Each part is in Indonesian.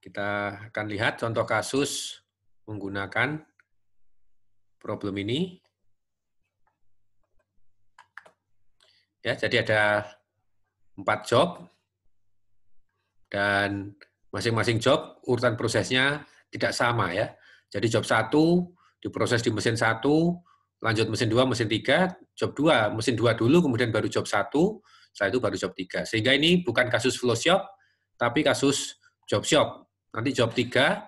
Kita akan lihat contoh kasus menggunakan problem ini. Ya, jadi ada empat job dan masing-masing job urutan prosesnya tidak sama ya. Jadi job satu diproses di mesin satu, lanjut mesin dua, mesin tiga. job dua mesin dua dulu kemudian baru job satu, setelah itu baru job tiga. Sehingga ini bukan kasus flow shop tapi kasus job shop. Nanti job 3,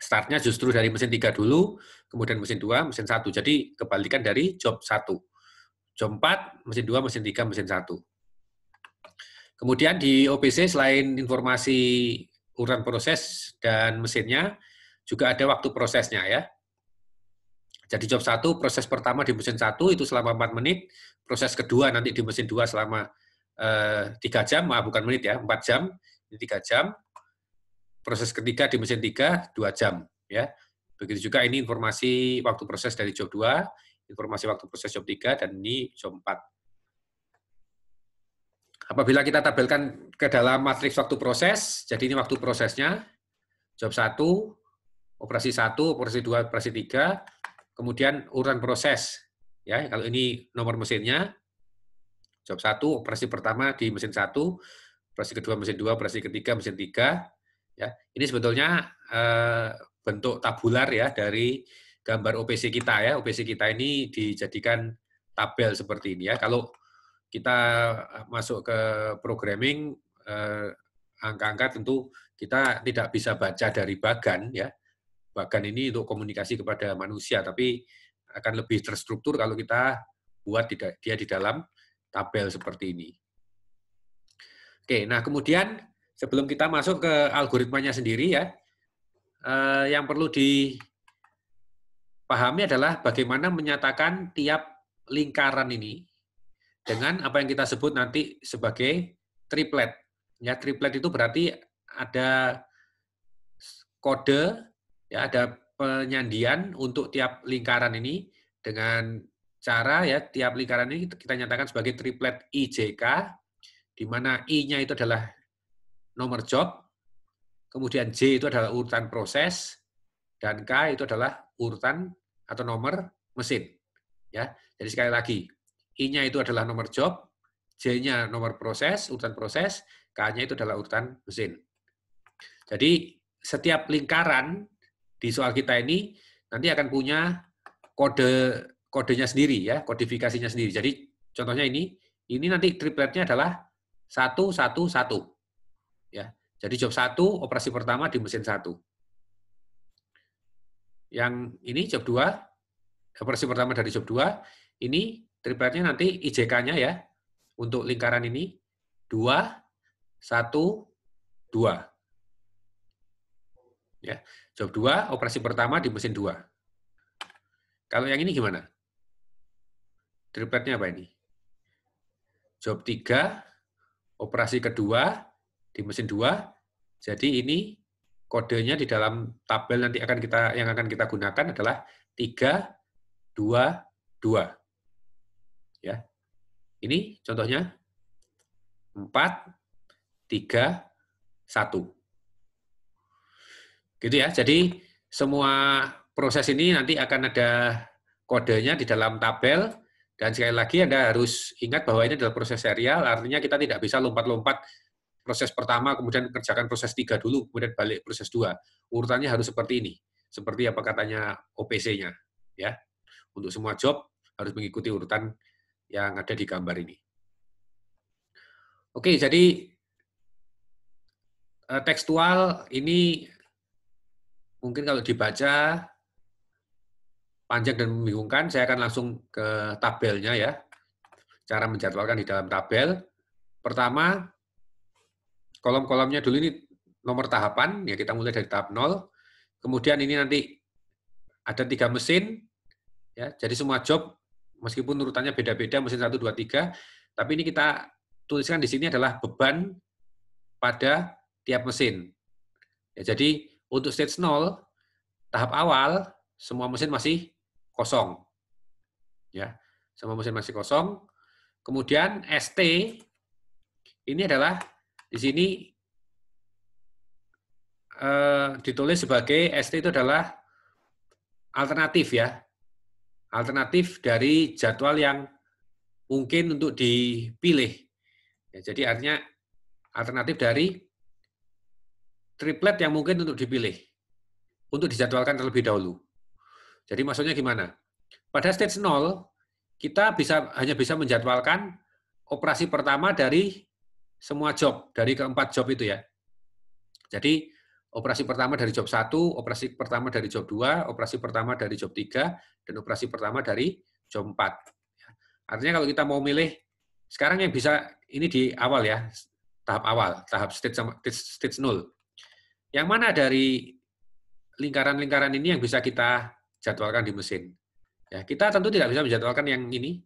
startnya justru dari mesin 3 dulu, kemudian mesin 2, mesin 1. Jadi kebalikan dari job 1. Job 4, mesin 2, mesin 3, mesin 1. Kemudian di OPC selain informasi urutan proses dan mesinnya, juga ada waktu prosesnya ya. Jadi job 1, proses pertama di mesin 1 itu selama 4 menit, proses kedua nanti di mesin 2 selama eh, 3 jam, maaf bukan menit ya, 4 jam, ini 3 jam proses ketiga di mesin 3 2 jam ya. Begitu juga ini informasi waktu proses dari job 2, informasi waktu proses job 3 dan ini job 4. Apabila kita tabelkan ke dalam matriks waktu proses, jadi ini waktu prosesnya job 1, operasi 1, operasi 2, operasi 3, kemudian urutan proses. Ya, kalau ini nomor mesinnya job 1, operasi pertama di mesin 1, operasi kedua mesin 2, operasi ketiga mesin 3, Ya, ini sebetulnya eh, bentuk tabular ya dari gambar OPC kita ya. OPC kita ini dijadikan tabel seperti ini ya. Kalau kita masuk ke programming eh, angka-angka tentu kita tidak bisa baca dari bagan ya. Bagan ini untuk komunikasi kepada manusia tapi akan lebih terstruktur kalau kita buat dia di dalam tabel seperti ini. Oke, nah kemudian sebelum kita masuk ke algoritmanya sendiri ya, eh, yang perlu dipahami adalah bagaimana menyatakan tiap lingkaran ini dengan apa yang kita sebut nanti sebagai triplet. Ya, triplet itu berarti ada kode, ya ada penyandian untuk tiap lingkaran ini dengan cara ya tiap lingkaran ini kita nyatakan sebagai triplet IJK di mana I-nya itu adalah nomor job, kemudian J itu adalah urutan proses, dan K itu adalah urutan atau nomor mesin. Ya, jadi sekali lagi, I-nya itu adalah nomor job, J-nya nomor proses, urutan proses, K-nya itu adalah urutan mesin. Jadi setiap lingkaran di soal kita ini nanti akan punya kode kodenya sendiri ya, kodifikasinya sendiri. Jadi contohnya ini, ini nanti tripletnya adalah satu satu satu. Ya, jadi job satu operasi pertama di mesin satu. Yang ini job 2, operasi pertama dari job 2, ini tripletnya nanti IJK-nya ya, untuk lingkaran ini 2 1 2. Ya, job 2 operasi pertama di mesin 2. Kalau yang ini gimana? Tripletnya apa ini? Job 3 operasi kedua di mesin 2. Jadi ini kodenya di dalam tabel nanti akan kita yang akan kita gunakan adalah 3 2 2. Ya. Ini contohnya 4 3 1. Gitu ya. Jadi semua proses ini nanti akan ada kodenya di dalam tabel dan sekali lagi Anda harus ingat bahwa ini adalah proses serial, artinya kita tidak bisa lompat-lompat proses pertama, kemudian kerjakan proses tiga dulu, kemudian balik proses dua. Urutannya harus seperti ini, seperti apa katanya OPC-nya, ya. Untuk semua job harus mengikuti urutan yang ada di gambar ini. Oke, jadi eh, tekstual ini mungkin kalau dibaca panjang dan membingungkan, saya akan langsung ke tabelnya ya. Cara menjadwalkan di dalam tabel. Pertama, kolom-kolomnya dulu ini nomor tahapan, ya kita mulai dari tahap 0. Kemudian ini nanti ada tiga mesin, ya jadi semua job meskipun urutannya beda-beda mesin satu dua tiga tapi ini kita tuliskan di sini adalah beban pada tiap mesin. Ya, jadi untuk stage 0, tahap awal, semua mesin masih kosong. Ya, semua mesin masih kosong. Kemudian ST, ini adalah di sini uh, ditulis sebagai ST itu adalah alternatif ya. Alternatif dari jadwal yang mungkin untuk dipilih. Ya, jadi artinya alternatif dari triplet yang mungkin untuk dipilih. Untuk dijadwalkan terlebih dahulu. Jadi maksudnya gimana? Pada stage 0, kita bisa hanya bisa menjadwalkan operasi pertama dari semua job dari keempat job itu ya. Jadi operasi pertama dari job satu, operasi pertama dari job dua, operasi pertama dari job tiga, dan operasi pertama dari job empat. Artinya kalau kita mau milih, sekarang yang bisa, ini di awal ya, tahap awal, tahap stage, stage, stage 0. Yang mana dari lingkaran-lingkaran ini yang bisa kita jadwalkan di mesin? Ya, kita tentu tidak bisa menjadwalkan yang ini,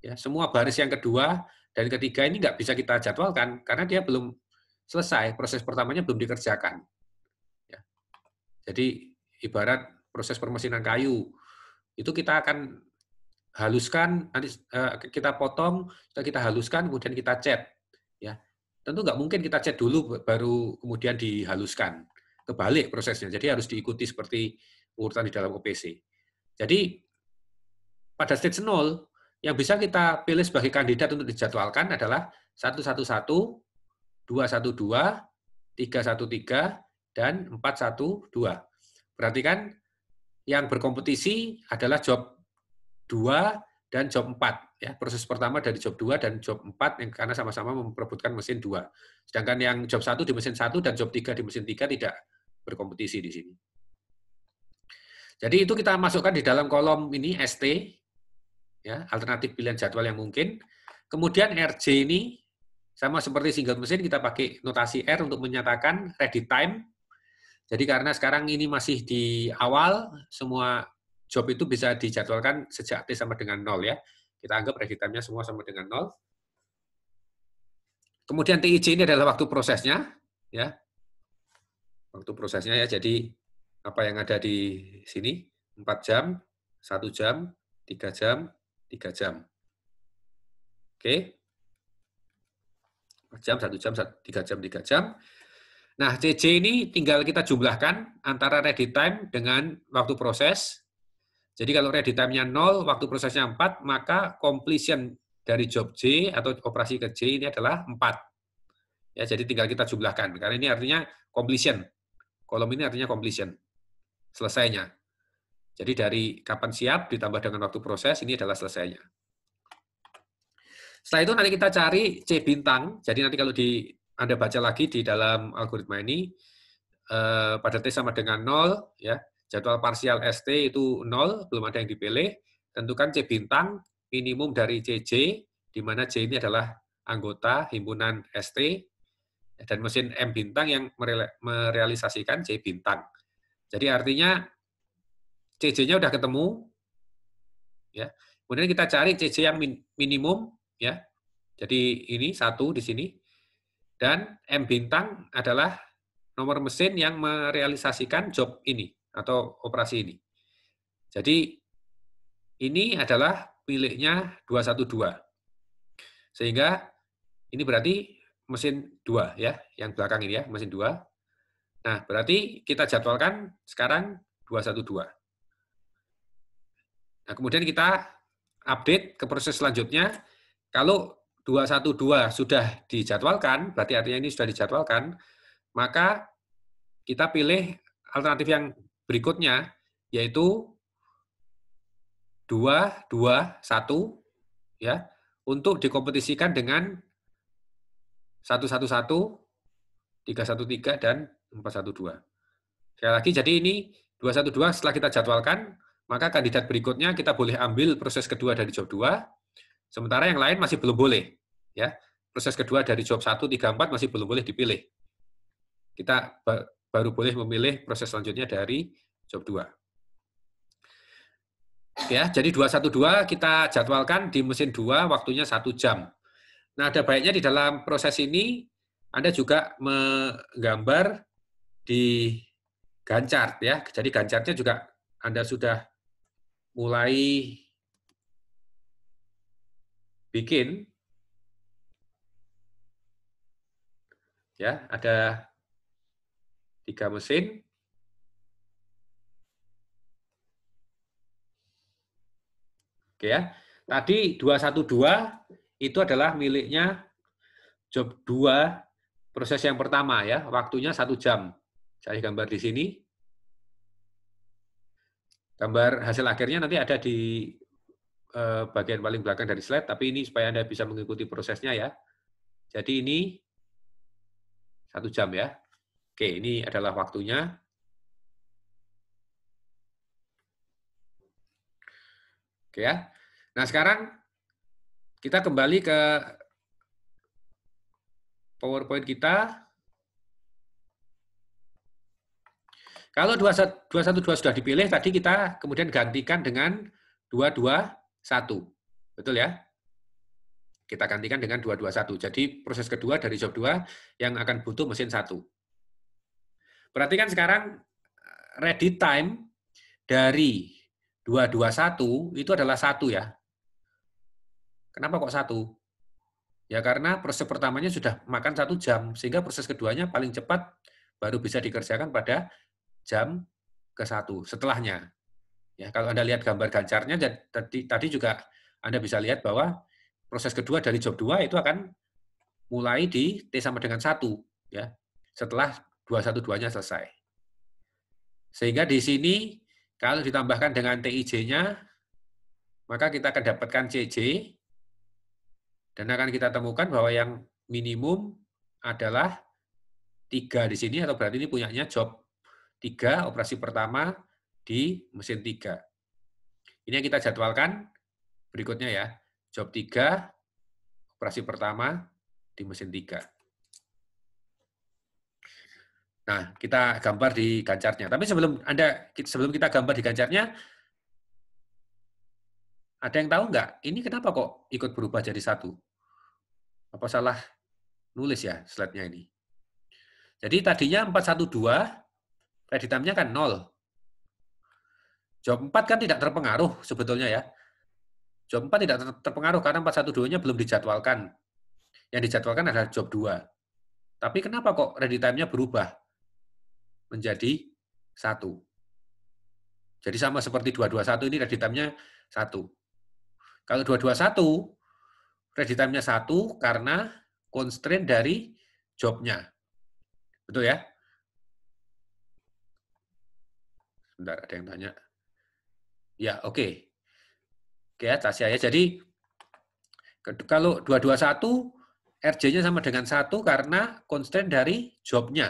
Ya, semua baris yang kedua dan ketiga ini nggak bisa kita jadwalkan karena dia belum selesai, proses pertamanya belum dikerjakan. Ya. Jadi ibarat proses permesinan kayu itu kita akan haluskan nanti eh, kita potong kita haluskan kemudian kita cat ya tentu nggak mungkin kita cat dulu baru kemudian dihaluskan kebalik prosesnya jadi harus diikuti seperti urutan di dalam OPC jadi pada stage 0 yang bisa kita pilih sebagai kandidat untuk dijadwalkan adalah 111, 212, 313, dan 412. Berarti kan yang berkompetisi adalah job 2 dan job 4. Ya, proses pertama dari job 2 dan job 4 yang karena sama-sama memperebutkan mesin 2. Sedangkan yang job 1 di mesin 1 dan job 3 di mesin 3 tidak berkompetisi di sini. Jadi itu kita masukkan di dalam kolom ini ST ya alternatif pilihan jadwal yang mungkin. Kemudian RJ ini sama seperti single mesin kita pakai notasi R untuk menyatakan ready time. Jadi karena sekarang ini masih di awal, semua job itu bisa dijadwalkan sejak T sama dengan 0 ya. Kita anggap ready time-nya semua sama dengan 0. Kemudian TIC ini adalah waktu prosesnya ya. Waktu prosesnya ya. Jadi apa yang ada di sini 4 jam, 1 jam, 3 jam, tiga jam. Oke. Okay. Jam satu jam tiga jam tiga jam. Nah, CC ini tinggal kita jumlahkan antara ready time dengan waktu proses. Jadi kalau ready time-nya 0, waktu prosesnya 4, maka completion dari job J atau operasi ke J ini adalah 4. Ya, jadi tinggal kita jumlahkan. Karena ini artinya completion. Kolom ini artinya completion. Selesainya. Jadi dari kapan siap ditambah dengan waktu proses, ini adalah selesainya. Setelah itu nanti kita cari C bintang, jadi nanti kalau di Anda baca lagi di dalam algoritma ini, eh, pada T sama dengan 0, ya jadwal parsial ST itu 0, belum ada yang dipilih, tentukan C bintang minimum dari CJ, di mana C ini adalah anggota himpunan ST, dan mesin M bintang yang merealisasikan C bintang. Jadi artinya CJ-nya udah ketemu, ya. Kemudian kita cari CC yang min minimum, ya. Jadi ini satu di sini. Dan M bintang adalah nomor mesin yang merealisasikan job ini atau operasi ini. Jadi ini adalah miliknya 212. Sehingga ini berarti mesin 2 ya, yang belakang ini ya, mesin 2. Nah, berarti kita jadwalkan sekarang 212. Nah, kemudian kita update ke proses selanjutnya. Kalau 212 sudah dijadwalkan, berarti artinya ini sudah dijadwalkan, maka kita pilih alternatif yang berikutnya, yaitu 221 ya untuk dikompetisikan dengan 111 313 dan 412. Sekali lagi jadi ini 212 setelah kita jadwalkan maka kandidat berikutnya kita boleh ambil proses kedua dari job 2, sementara yang lain masih belum boleh. Ya, proses kedua dari job 1, 3, 4 masih belum boleh dipilih. Kita baru boleh memilih proses selanjutnya dari job 2. Ya, jadi 212 kita jadwalkan di mesin 2 waktunya 1 jam. Nah, ada baiknya di dalam proses ini Anda juga menggambar di Gantt ya. Jadi Gantt juga Anda sudah mulai bikin ya ada tiga mesin Oke ya. Tadi 212 itu adalah miliknya job 2 proses yang pertama ya, waktunya satu jam. Saya gambar di sini. Gambar hasil akhirnya nanti ada di eh, bagian paling belakang dari slide, tapi ini supaya Anda bisa mengikuti prosesnya ya. Jadi ini satu jam ya. Oke, ini adalah waktunya. Oke ya. Nah sekarang kita kembali ke PowerPoint kita. Kalau 212 sudah dipilih, tadi kita kemudian gantikan dengan 221. Betul ya? Kita gantikan dengan 221. Jadi proses kedua dari job 2 yang akan butuh mesin 1. Perhatikan sekarang eh, ready time dari 221 itu adalah satu ya. Kenapa kok satu? Ya karena proses pertamanya sudah makan satu jam, sehingga proses keduanya paling cepat baru bisa dikerjakan pada jam ke satu setelahnya. Ya, kalau Anda lihat gambar gancarnya tadi tadi juga Anda bisa lihat bahwa proses kedua dari job 2 itu akan mulai di T sama dengan 1 ya. Setelah 212-nya selesai. Sehingga di sini kalau ditambahkan dengan TIJ-nya maka kita akan dapatkan CJ dan akan kita temukan bahwa yang minimum adalah tiga di sini atau berarti ini punyanya job 3, operasi pertama di mesin 3. Ini yang kita jadwalkan berikutnya ya. Job 3, operasi pertama di mesin 3. Nah, kita gambar di gancarnya. Tapi sebelum Anda sebelum kita gambar di gancarnya, ada yang tahu enggak Ini kenapa kok ikut berubah jadi satu? Apa salah nulis ya slide-nya ini? Jadi tadinya 412 Kredit time-nya kan nol. Jawab 4 kan tidak terpengaruh sebetulnya ya. Job 4 tidak terpengaruh karena 412-nya belum dijadwalkan. Yang dijadwalkan adalah job 2. Tapi kenapa kok ready time-nya berubah menjadi 1? Jadi sama seperti 221 ini ready time-nya 1. Kalau 221, ready time-nya 1 karena constraint dari job-nya. Betul ya? Bentar, ada yang tanya. Ya, oke. Okay. Oke, okay, atas ya. Jadi kalau 221 RJ-nya sama dengan 1 karena constraint dari job-nya.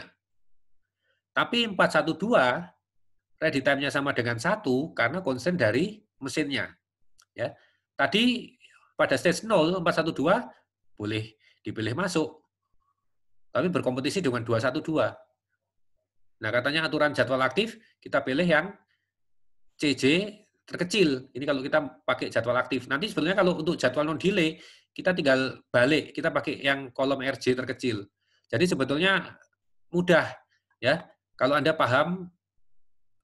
Tapi 412 ready time-nya sama dengan 1 karena constraint dari mesinnya. Ya. Tadi pada stage 0 412 boleh dipilih masuk. Tapi berkompetisi dengan 212. Nah, katanya aturan jadwal aktif, kita pilih yang CJ terkecil. Ini kalau kita pakai jadwal aktif. Nanti sebenarnya kalau untuk jadwal non-delay, kita tinggal balik, kita pakai yang kolom RJ terkecil. Jadi sebetulnya mudah. ya. Kalau Anda paham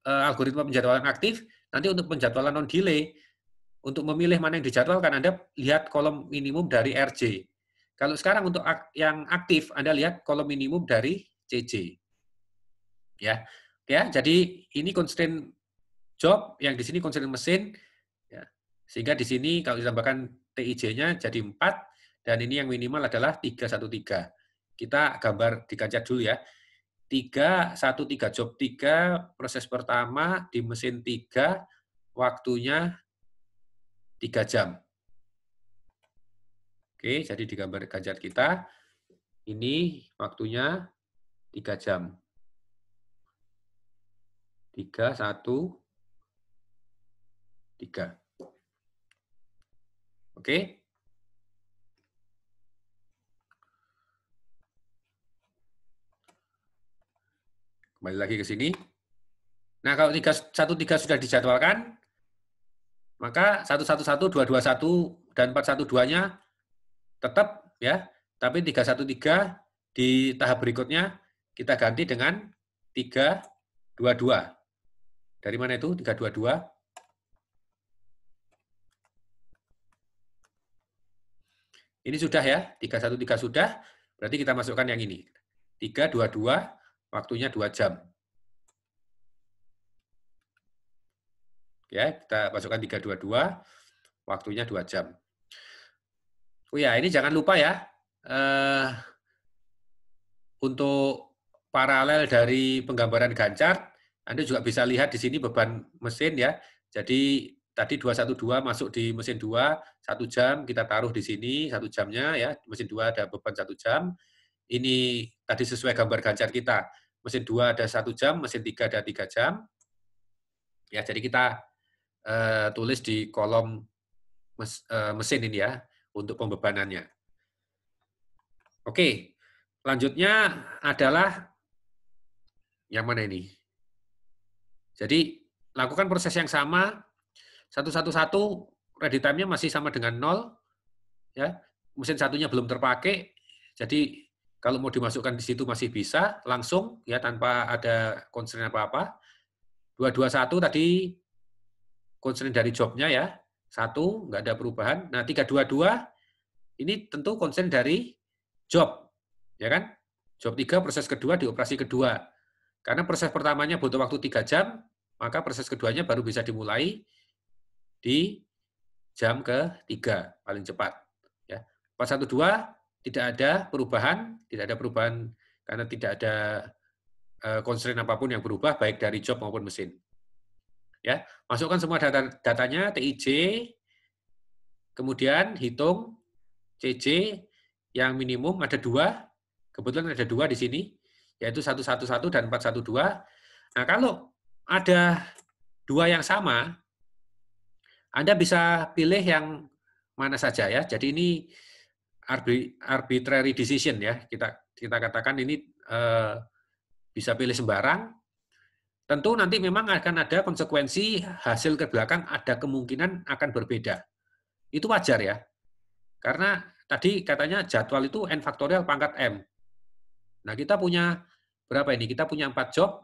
e, algoritma penjadwalan aktif, nanti untuk penjadwalan non-delay, untuk memilih mana yang dijadwalkan, Anda lihat kolom minimum dari RJ. Kalau sekarang untuk yang aktif, Anda lihat kolom minimum dari CJ ya ya jadi ini constraint job yang di sini constraint mesin ya. sehingga di sini kalau ditambahkan TIJ-nya jadi 4 dan ini yang minimal adalah 313 kita gambar di kaca dulu ya 313 job 3, proses pertama di mesin 3, waktunya 3 jam. Oke, jadi di gambar ganjar kita, ini waktunya 3 jam. Tiga, satu, tiga. Oke? Kembali lagi ke sini. Nah, kalau tiga satu tiga sudah dijadwalkan, maka satu satu satu dua dua satu dan empat satu duanya tetap ya, tapi tiga satu tiga di tahap berikutnya kita ganti dengan tiga dua dua dari mana itu? 322? Ini sudah ya, 313 sudah, berarti kita masukkan yang ini. 322, waktunya 2 jam. Ya, kita masukkan 322, waktunya 2 jam. Oh ya, ini jangan lupa ya, eh, untuk paralel dari penggambaran Gantt chart, anda juga bisa lihat di sini beban mesin ya. Jadi tadi 212 masuk di mesin 2, 1 jam kita taruh di sini, 1 jamnya ya, mesin 2 ada beban 1 jam. Ini tadi sesuai gambar gancar kita. Mesin 2 ada 1 jam, mesin 3 ada 3 jam. Ya, jadi kita uh, tulis di kolom mes, uh, mesin ini ya, untuk pembebanannya. Oke, selanjutnya adalah yang mana ini? Jadi lakukan proses yang sama satu satu satu ready time-nya masih sama dengan nol ya mesin satunya belum terpakai jadi kalau mau dimasukkan di situ masih bisa langsung ya tanpa ada concern apa apa satu tadi concern dari jobnya ya satu nggak ada perubahan nah tiga-dua-dua ini tentu concern dari job ya kan job tiga proses kedua di operasi kedua karena proses pertamanya butuh waktu tiga jam, maka proses keduanya baru bisa dimulai di jam ke tiga paling cepat. Ya. 412 tidak ada perubahan, tidak ada perubahan karena tidak ada e, constraint apapun yang berubah baik dari job maupun mesin. Ya, masukkan semua data datanya TIJ, kemudian hitung CC yang minimum ada dua, kebetulan ada dua di sini, yaitu 111 dan 412. Nah, kalau ada dua yang sama, Anda bisa pilih yang mana saja ya. Jadi ini arbitrary decision ya. Kita kita katakan ini eh, bisa pilih sembarang. Tentu nanti memang akan ada konsekuensi hasil ke belakang ada kemungkinan akan berbeda. Itu wajar ya. Karena tadi katanya jadwal itu n faktorial pangkat m. Nah, kita punya berapa ini? Kita punya 4 job,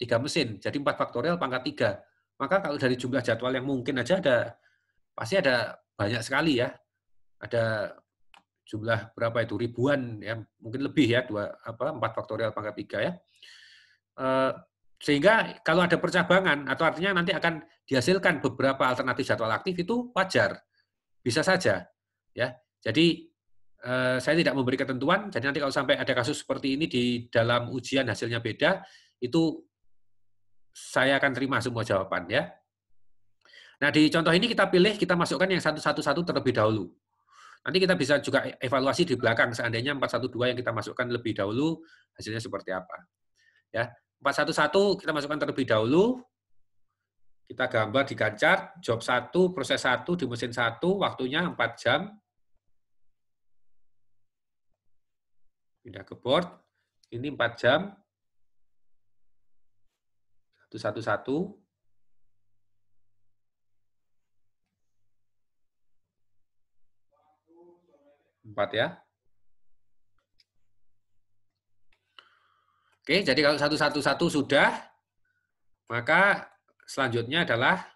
3 mesin. Jadi 4 faktorial pangkat 3. Maka kalau dari jumlah jadwal yang mungkin aja ada, pasti ada banyak sekali ya. Ada jumlah berapa itu ribuan ya mungkin lebih ya dua apa empat faktorial pangkat tiga ya e, sehingga kalau ada percabangan atau artinya nanti akan dihasilkan beberapa alternatif jadwal aktif itu wajar bisa saja ya jadi Eh, saya tidak memberi ketentuan, jadi nanti kalau sampai ada kasus seperti ini di dalam ujian hasilnya beda, itu saya akan terima semua jawaban ya. Nah, di contoh ini kita pilih, kita masukkan yang satu satu terlebih dahulu. Nanti kita bisa juga e-, evaluasi di belakang, seandainya 412 yang kita masukkan lebih dahulu, hasilnya seperti apa. Ya, 411 kita masukkan terlebih dahulu, kita gambar di gancar, job 1, proses 1, di mesin 1, waktunya 4 jam, pindah ke board. Ini 4 jam. satu satu satu Empat ya. Oke, jadi kalau satu satu satu sudah, maka selanjutnya adalah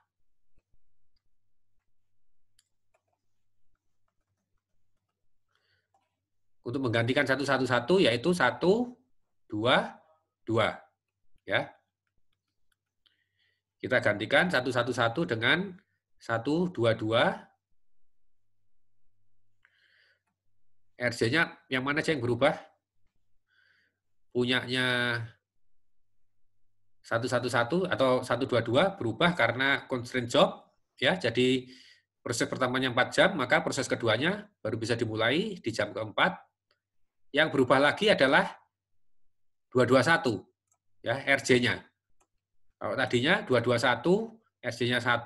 untuk menggantikan satu satu satu yaitu satu dua dua ya kita gantikan satu satu satu dengan satu dua dua rc nya yang mana sih yang berubah punyanya satu satu satu atau satu dua dua berubah karena constraint job ya jadi proses pertamanya 4 jam maka proses keduanya baru bisa dimulai di jam keempat yang berubah lagi adalah 221 ya RJ-nya. Kalau tadinya 221, RJ-nya 1.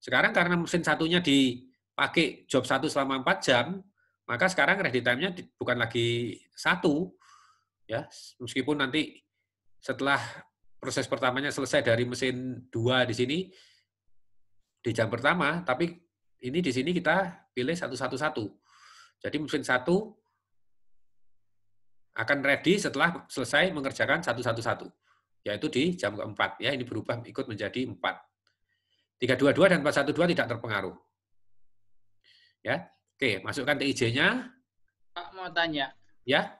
Sekarang karena mesin satunya dipakai job 1 selama 4 jam, maka sekarang ready time-nya bukan lagi 1 ya, meskipun nanti setelah proses pertamanya selesai dari mesin 2 di sini di jam pertama, tapi ini di sini kita pilih 111. Jadi mesin satu akan ready setelah selesai mengerjakan satu-satu-satu, yaitu di jam keempat. Ya, ini berubah ikut menjadi empat. tiga dua dua dan empat satu dua tidak terpengaruh. Ya, oke, masukkan TIJ-nya. Pak mau tanya. Ya.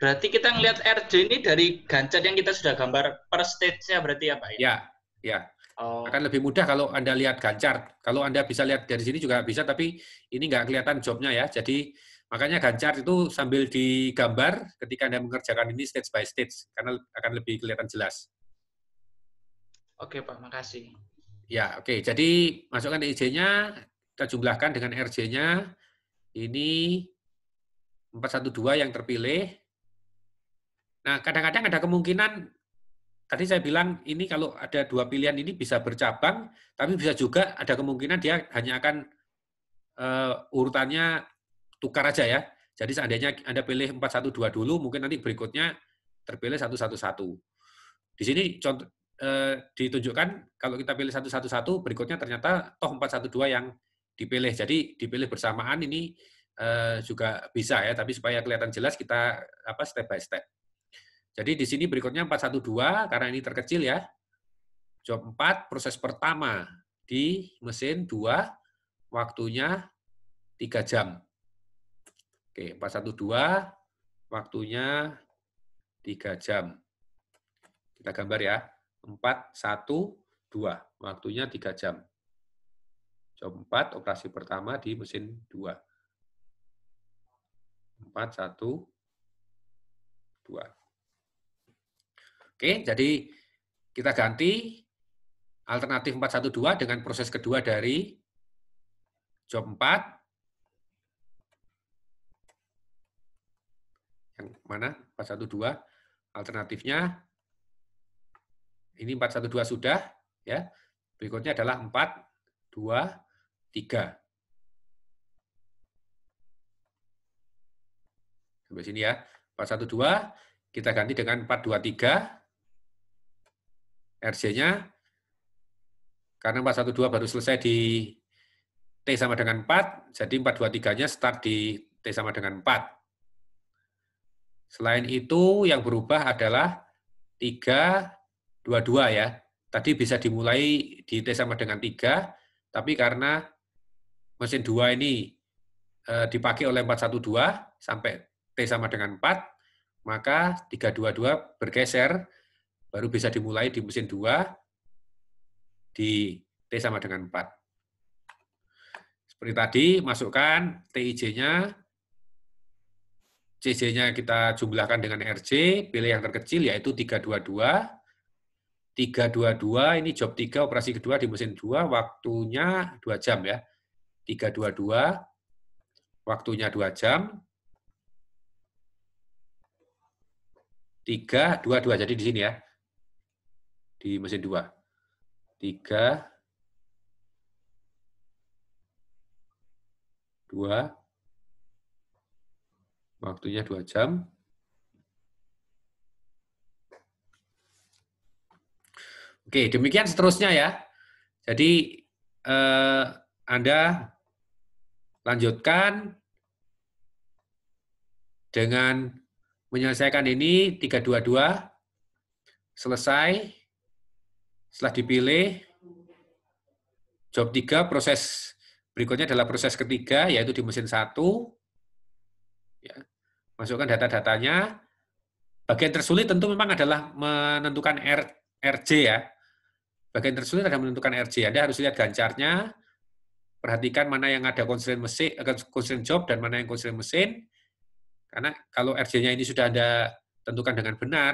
Berarti kita ngelihat RJ ini dari ganjar yang kita sudah gambar per stage-nya berarti apa ya, ya, ya. ya. Oh. Akan lebih mudah kalau Anda lihat gancar. Kalau Anda bisa lihat dari sini juga bisa, tapi ini nggak kelihatan jobnya ya. Jadi Makanya Gancar itu sambil digambar ketika Anda mengerjakan ini stage by stage, karena akan lebih kelihatan jelas. Oke Pak, makasih. Ya, oke. Jadi masukkan IJ-nya, kita jumlahkan dengan RJ-nya. Ini 412 yang terpilih. Nah, kadang-kadang ada kemungkinan, tadi saya bilang ini kalau ada dua pilihan ini bisa bercabang, tapi bisa juga ada kemungkinan dia hanya akan uh, urutannya tukar aja ya. Jadi seandainya Anda pilih 412 dulu, mungkin nanti berikutnya terpilih 111. Di sini contoh eh, ditunjukkan kalau kita pilih 111 berikutnya ternyata toh 412 yang dipilih. Jadi dipilih bersamaan ini eh, juga bisa ya, tapi supaya kelihatan jelas kita apa step by step. Jadi di sini berikutnya 412 karena ini terkecil ya. Job 4 proses pertama di mesin 2 waktunya 3 jam. Oke, 412 waktunya 3 jam. Kita gambar ya. 412 waktunya 3 jam. Jam 4 operasi pertama di mesin 2. 4 1 2. Oke, jadi kita ganti alternatif 412 dengan proses kedua dari job 4 yang mana 412 alternatifnya ini 412 sudah ya berikutnya adalah 4 2 3 sampai sini ya 412 kita ganti dengan 423 rc nya karena 412 baru selesai di T sama dengan 4, jadi 423-nya start di T sama dengan 4. Selain itu yang berubah adalah 3, 2, 2 ya. Tadi bisa dimulai di T sama dengan 3, tapi karena mesin 2 ini eh, dipakai oleh 412 sampai T sama dengan 4, maka 322 bergeser, baru bisa dimulai di mesin 2 di T sama dengan 4. Seperti tadi, masukkan TIJ-nya cc nya kita jumlahkan dengan RC, pilih yang terkecil yaitu 322. 322 ini job 3 operasi kedua di mesin 2 waktunya 2 jam ya. 322 waktunya 2 jam. 322 jadi di sini ya. Di mesin 2. 3 2 Waktunya dua jam. Oke, demikian seterusnya ya. Jadi eh, Anda lanjutkan dengan menyelesaikan ini 322 selesai setelah dipilih job 3 proses berikutnya adalah proses ketiga yaitu di mesin satu. ya masukkan data-datanya. Bagian tersulit tentu memang adalah menentukan R, RJ ya. Bagian tersulit adalah menentukan RJ. Anda harus lihat gancarnya, perhatikan mana yang ada constraint mesin, eh, constraint job dan mana yang constraint mesin. Karena kalau RJ-nya ini sudah Anda tentukan dengan benar,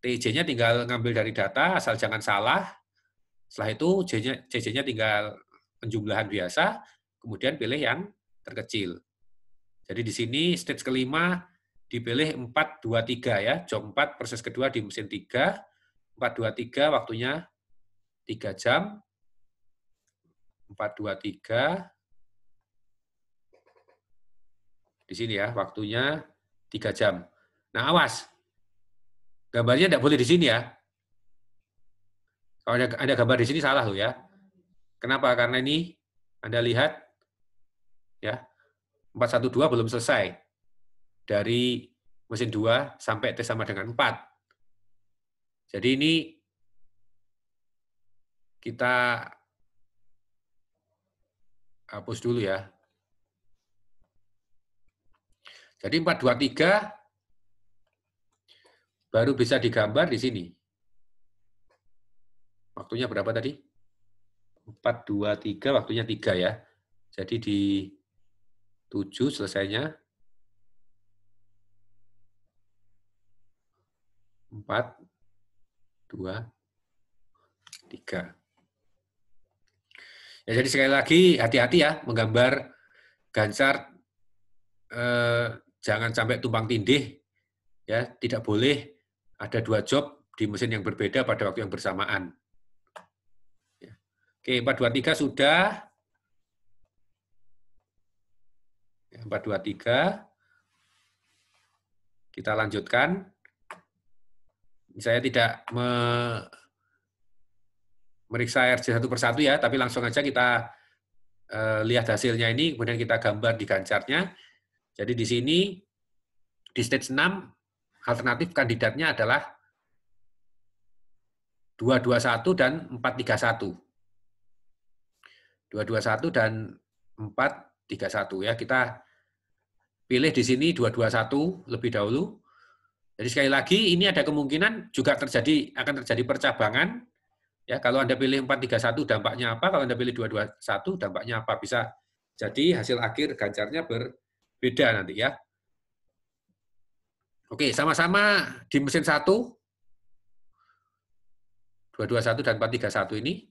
TJ-nya tinggal ngambil dari data asal jangan salah. Setelah itu j nya tinggal penjumlahan biasa, kemudian pilih yang terkecil. Jadi di sini stage kelima dipilih 4, 2, 3 ya. Jam 4 proses kedua di mesin 3. 4, 2, 3 waktunya 3 jam. 4, 2, 3. Di sini ya, waktunya 3 jam. Nah awas, gambarnya tidak boleh di sini ya. Kalau ada, ada gambar di sini salah loh ya. Kenapa? Karena ini Anda lihat ya 412 belum selesai. Dari mesin 2 sampai T sama dengan 4. Jadi ini kita hapus dulu ya. Jadi 423 baru bisa digambar di sini. Waktunya berapa tadi? 423 waktunya 3 ya. Jadi di 7 selesainya 4, 2, 3. Ya, jadi sekali lagi hati-hati ya menggambar Gancar eh, jangan sampai tumpang tindih ya tidak boleh ada dua job di mesin yang berbeda pada waktu yang bersamaan. Ya. Oke, 423 sudah. 423. Kita lanjutkan. Saya tidak me meriksa RJ satu persatu ya, tapi langsung aja kita e, lihat hasilnya ini, kemudian kita gambar di gancarnya. Jadi di sini, di stage 6, alternatif kandidatnya adalah 221 dan 431. 221 dan 4 31 ya. Kita pilih di sini 221 lebih dahulu. Jadi sekali lagi ini ada kemungkinan juga terjadi akan terjadi percabangan. Ya, kalau Anda pilih 431 dampaknya apa? Kalau Anda pilih 221 dampaknya apa? Bisa jadi hasil akhir gancarnya berbeda nanti ya. Oke, sama-sama di mesin 1 221 dan 431 ini.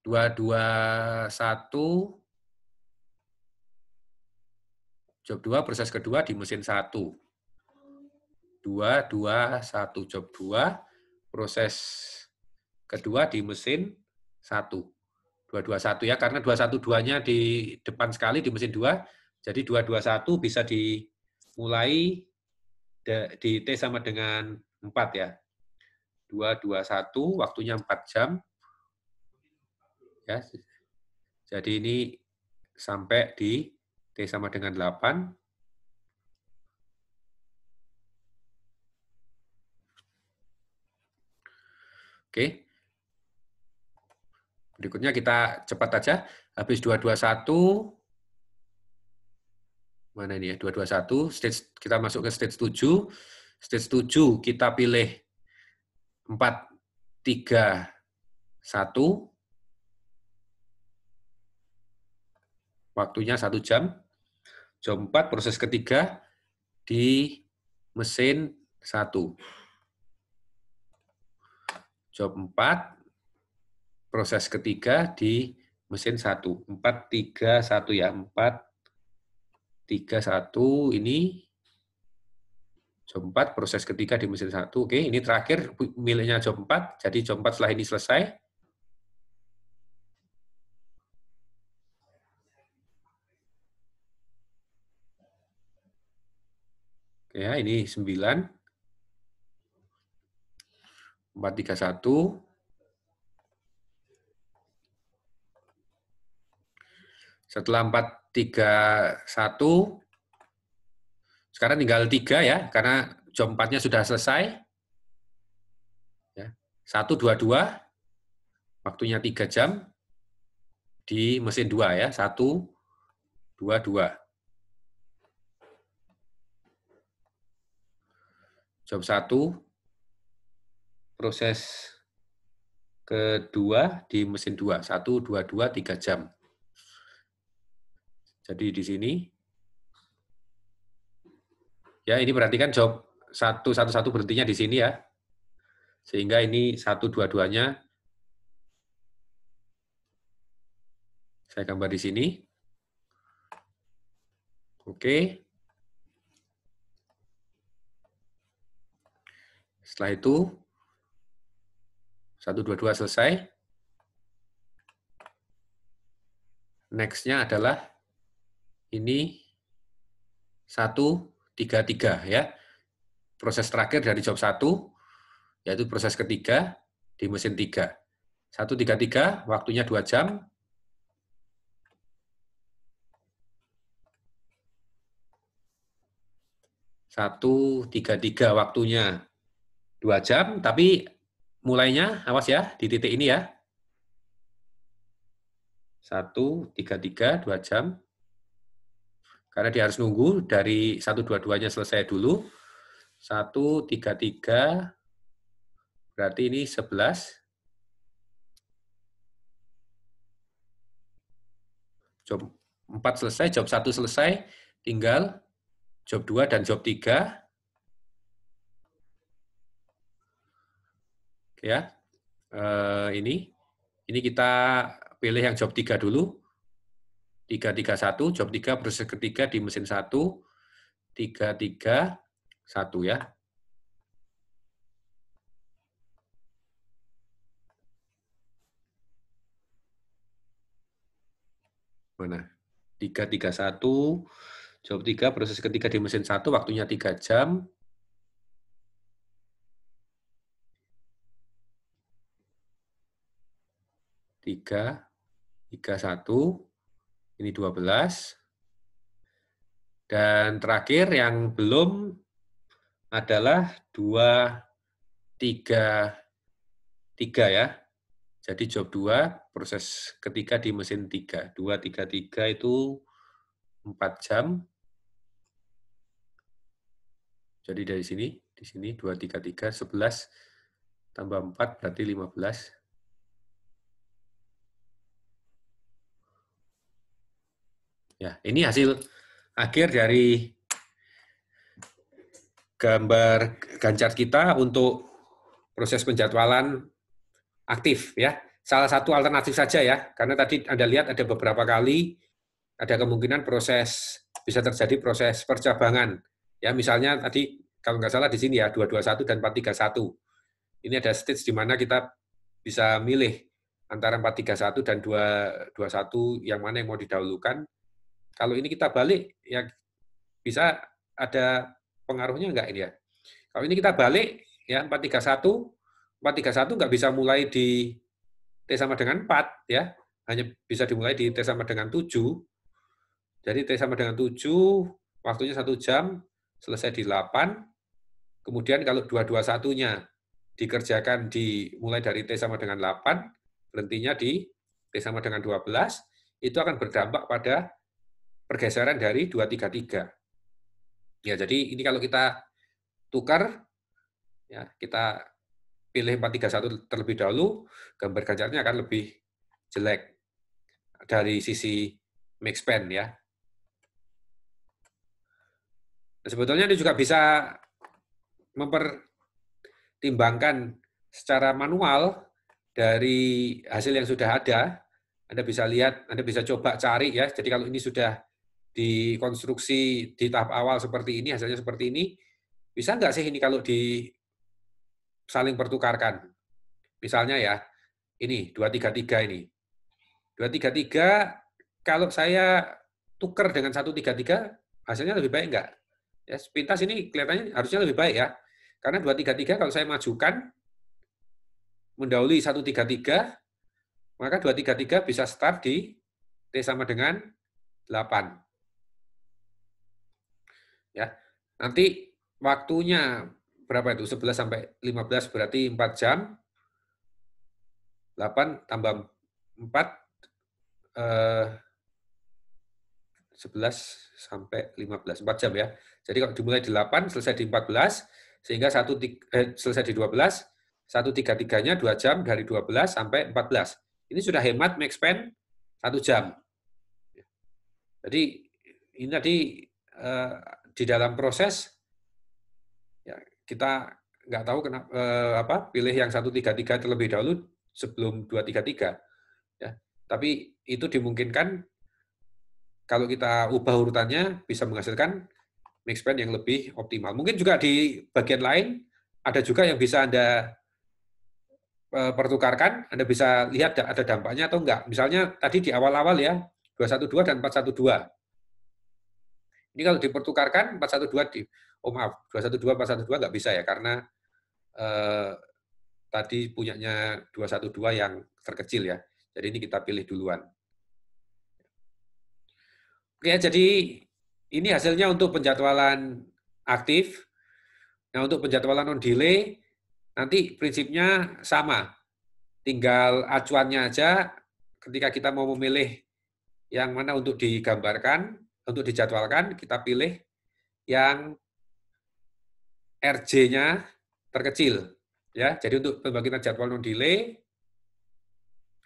221 Job 2 proses kedua di mesin 1. 2, 2, 1 job 2 proses kedua di mesin 1. 2, 2, 1 ya karena 2, 1, 2-nya di depan sekali di mesin 2. Jadi 2, 2, 1 bisa dimulai di T sama dengan 4 ya. 2, 2, 1, waktunya 4 jam. Ya. Jadi ini sampai di sama dengan 8. Oke. Berikutnya kita cepat aja. Habis 221, mana ini ya, 221, stage, kita masuk ke stage 7. Stage 7 kita pilih 4, 3, 1. Waktunya 1 jam. Jam 4 proses ketiga di mesin 1. Jam 4 proses ketiga di mesin 1. 4 3 1 ya. 4 3 1 ini jam 4 proses ketiga di mesin 1. Oke, ini terakhir miliknya jam 4. Jadi jam 4 setelah ini selesai Oke, Ya, ini 9. 431. Setelah 431, sekarang tinggal 3 ya, karena jam 4-nya sudah selesai. Ya, 2. waktunya 3 jam di mesin 2 ya, 1, 2, 2. Job satu, proses kedua di mesin dua, satu, dua, dua, tiga jam. Jadi di sini, ya ini perhatikan job satu, satu, satu berhentinya di sini ya. Sehingga ini satu, dua, duanya. Saya gambar di sini. Oke. Setelah itu, 122 selesai. Next-nya adalah ini 133 ya. Proses terakhir dari job 1 yaitu proses ketiga di mesin 3. 133 waktunya 2 jam. Satu tiga tiga waktunya dua jam, tapi mulainya, awas ya, di titik ini ya. Satu, tiga, tiga, dua jam. Karena dia harus nunggu dari satu dua duanya selesai dulu. Satu, tiga, tiga, berarti ini sebelas. Job empat selesai, job satu selesai, tinggal job dua dan job tiga. ya uh, ini ini kita pilih yang job 3 dulu 331 job 3 proses ketiga di mesin 1 331 ya mana 331 job 3 proses ketiga di mesin 1 waktunya 3 jam 3, 31, ini 12. Dan terakhir yang belum adalah 2, 3, 3 ya. Jadi job 2, proses ketiga di mesin 3. 2, 3, 3 itu 4 jam. Jadi dari sini, di sini 2, 3, 3, 11, tambah 4 berarti 15. Ya, ini hasil akhir dari gambar gancar kita untuk proses penjadwalan aktif ya. Salah satu alternatif saja ya, karena tadi Anda lihat ada beberapa kali ada kemungkinan proses bisa terjadi proses percabangan. Ya, misalnya tadi kalau nggak salah di sini ya 221 dan 431. Ini ada stage di mana kita bisa milih antara 431 dan 221 yang mana yang mau didahulukan kalau ini kita balik, ya bisa ada pengaruhnya enggak ini ya? Kalau ini kita balik, ya 431, 431 enggak bisa mulai di T sama dengan 4, ya hanya bisa dimulai di T sama dengan 7. Jadi T sama dengan 7, waktunya satu jam, selesai di 8. Kemudian kalau 221-nya dikerjakan di mulai dari T sama dengan 8, berhentinya di T sama dengan 12, itu akan berdampak pada pergeseran dari 233. Ya, jadi ini kalau kita tukar, ya kita pilih 431 terlebih dahulu, gambar ganjarnya akan lebih jelek dari sisi mix pen ya. Nah, sebetulnya ini juga bisa mempertimbangkan secara manual dari hasil yang sudah ada. Anda bisa lihat, Anda bisa coba cari ya. Jadi kalau ini sudah dikonstruksi di tahap awal seperti ini, hasilnya seperti ini, bisa nggak sih ini kalau di saling pertukarkan? Misalnya ya, ini 233 ini. 233 kalau saya tuker dengan 133, hasilnya lebih baik nggak? Ya, sepintas ini kelihatannya harusnya lebih baik ya. Karena 233 kalau saya majukan, mendahului 133, maka 233 bisa start di T sama dengan 8 ya. Nanti waktunya berapa itu? 11 sampai 15 berarti 4 jam. 8 tambah 4 11 eh, sampai 15, 4 jam ya. Jadi kalau dimulai di 8, selesai di 14, sehingga 1, eh, selesai di 12, 1, 3, 3 nya 2 jam dari 12 sampai 14. Ini sudah hemat max spend 1 jam. Jadi ini tadi eh, di dalam proses ya kita nggak tahu kenapa eh, apa pilih yang 133 terlebih dahulu sebelum 233 ya tapi itu dimungkinkan kalau kita ubah urutannya bisa menghasilkan mix band yang lebih optimal. Mungkin juga di bagian lain ada juga yang bisa Anda eh, pertukarkan, Anda bisa lihat ada dampaknya atau enggak. Misalnya tadi di awal-awal ya, 212 dan 412. Ini kalau dipertukarkan 412 di oh maaf 212 412 nggak bisa ya karena eh, tadi punyanya 212 yang terkecil ya. Jadi ini kita pilih duluan. Oke, jadi ini hasilnya untuk penjadwalan aktif. Nah, untuk penjadwalan on delay nanti prinsipnya sama. Tinggal acuannya aja ketika kita mau memilih yang mana untuk digambarkan, untuk dijadwalkan kita pilih yang RJ-nya terkecil ya. Jadi untuk pembagian jadwal non delay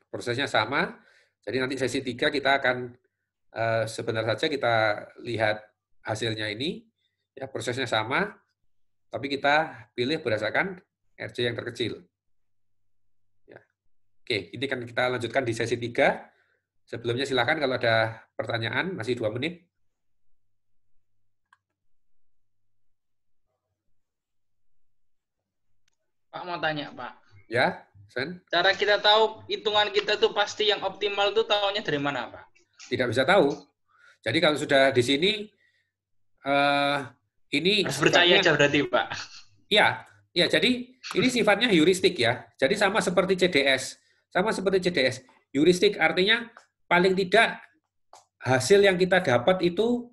prosesnya sama. Jadi nanti sesi 3 kita akan eh, sebentar saja kita lihat hasilnya ini ya prosesnya sama tapi kita pilih berdasarkan RJ yang terkecil. Ya. Oke, ini kan kita lanjutkan di sesi 3. Sebelumnya silakan kalau ada pertanyaan, masih dua menit. Pak mau tanya, Pak. Ya, Sen. Cara kita tahu hitungan kita tuh pasti yang optimal tuh tahunya dari mana, Pak? Tidak bisa tahu. Jadi kalau sudah di sini, uh, ini harus percaya aja berarti, Pak. Iya, ya. Jadi ini sifatnya heuristik ya. Jadi sama seperti CDS, sama seperti CDS. Heuristik artinya paling tidak hasil yang kita dapat itu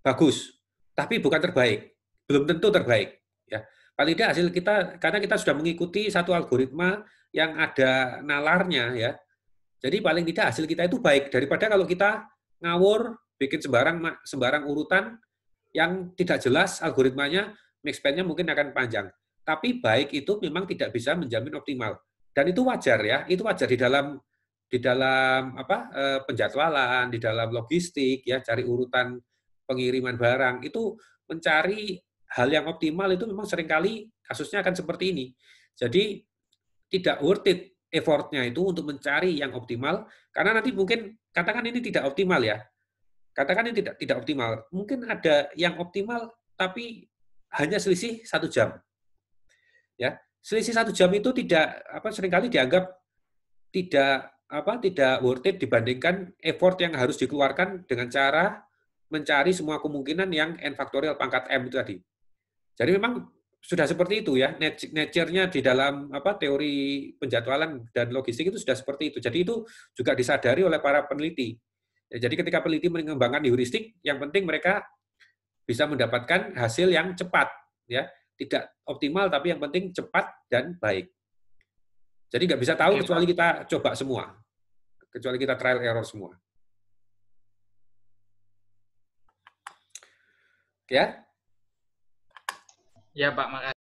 bagus, tapi bukan terbaik, belum tentu terbaik. Ya, paling tidak hasil kita karena kita sudah mengikuti satu algoritma yang ada nalarnya ya. Jadi paling tidak hasil kita itu baik daripada kalau kita ngawur bikin sembarang sembarang urutan yang tidak jelas algoritmanya span-nya mungkin akan panjang. Tapi baik itu memang tidak bisa menjamin optimal dan itu wajar ya, itu wajar di dalam di dalam apa eh, penjadwalan, di dalam logistik ya cari urutan pengiriman barang itu mencari hal yang optimal itu memang seringkali kasusnya akan seperti ini. Jadi tidak worth it effortnya itu untuk mencari yang optimal karena nanti mungkin katakan ini tidak optimal ya katakan ini tidak tidak optimal mungkin ada yang optimal tapi hanya selisih satu jam ya selisih satu jam itu tidak apa seringkali dianggap tidak apa tidak worth it dibandingkan effort yang harus dikeluarkan dengan cara mencari semua kemungkinan yang n faktorial pangkat m itu tadi. Jadi memang sudah seperti itu ya nature-nya di dalam apa teori penjadwalan dan logistik itu sudah seperti itu. Jadi itu juga disadari oleh para peneliti. Ya, jadi ketika peneliti mengembangkan heuristik, yang penting mereka bisa mendapatkan hasil yang cepat ya, tidak optimal tapi yang penting cepat dan baik. Jadi nggak bisa tahu kecuali kita coba semua, kecuali kita trial error semua. Ya? Ya Pak, makasih.